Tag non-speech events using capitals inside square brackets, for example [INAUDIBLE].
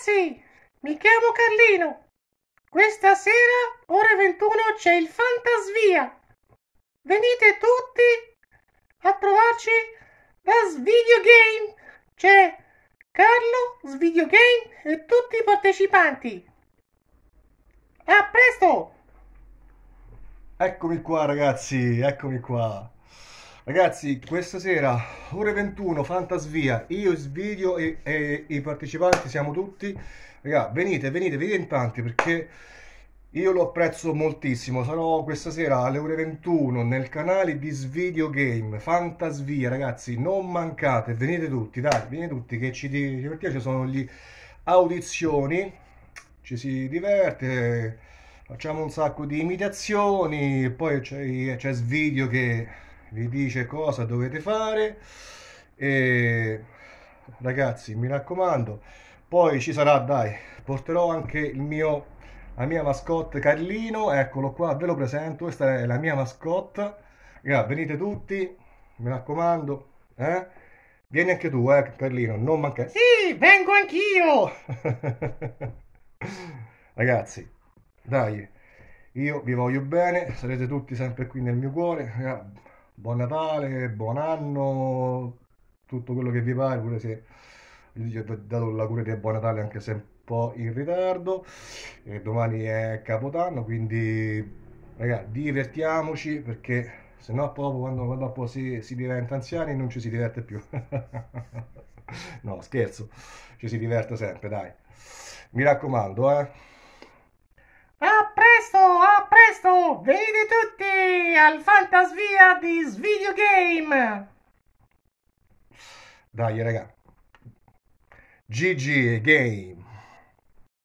ragazzi, mi chiamo Carlino. Questa sera, ore 21, c'è il Fantasvia. Venite tutti a trovarci da Svideogame. C'è Carlo, Svideogame e tutti i partecipanti. A presto! Eccomi qua ragazzi, eccomi qua. Ragazzi, questa sera, ore 21, Fantasvia, io, Svidio e, e, i partecipanti siamo tutti. Raga, venite, venite, venite in tanti perché io lo apprezzo moltissimo. Sarò questa sera alle ore 21 nel canale di Svidio Game, Fantasvia, ragazzi, non mancate, venite tutti, dai, venite tutti che ci divertiamo, ci sono gli audizioni, ci si diverte, facciamo un sacco di imitazioni, poi c'è Svidio che vi dice cosa dovete fare e ragazzi mi raccomando poi ci sarà dai porterò anche il mio la mia mascotte Carlino eccolo qua ve lo presento questa è la mia mascotte Ragazzi, venite tutti mi raccomando eh? vieni anche tu eh Carlino non manca sì vengo anch'io [LAUGHS] ragazzi dai io vi voglio bene sarete tutti sempre qui nel mio cuore Ragazzi, buon Natale, buon anno, tutto quello che vi pare, pure se gli ho dato la cura di buon Natale anche se un po' in ritardo, e domani è Capodanno, quindi ragazzi divertiamoci perché se no proprio quando, quando dopo si, si diventa anziani non ci si diverte più. [LAUGHS] no, scherzo, ci si diverte sempre, dai. Mi raccomando, eh. A presto, a presto, vedi tutti! al Fantasvia di Svideogame. Dai, raga. GG Game.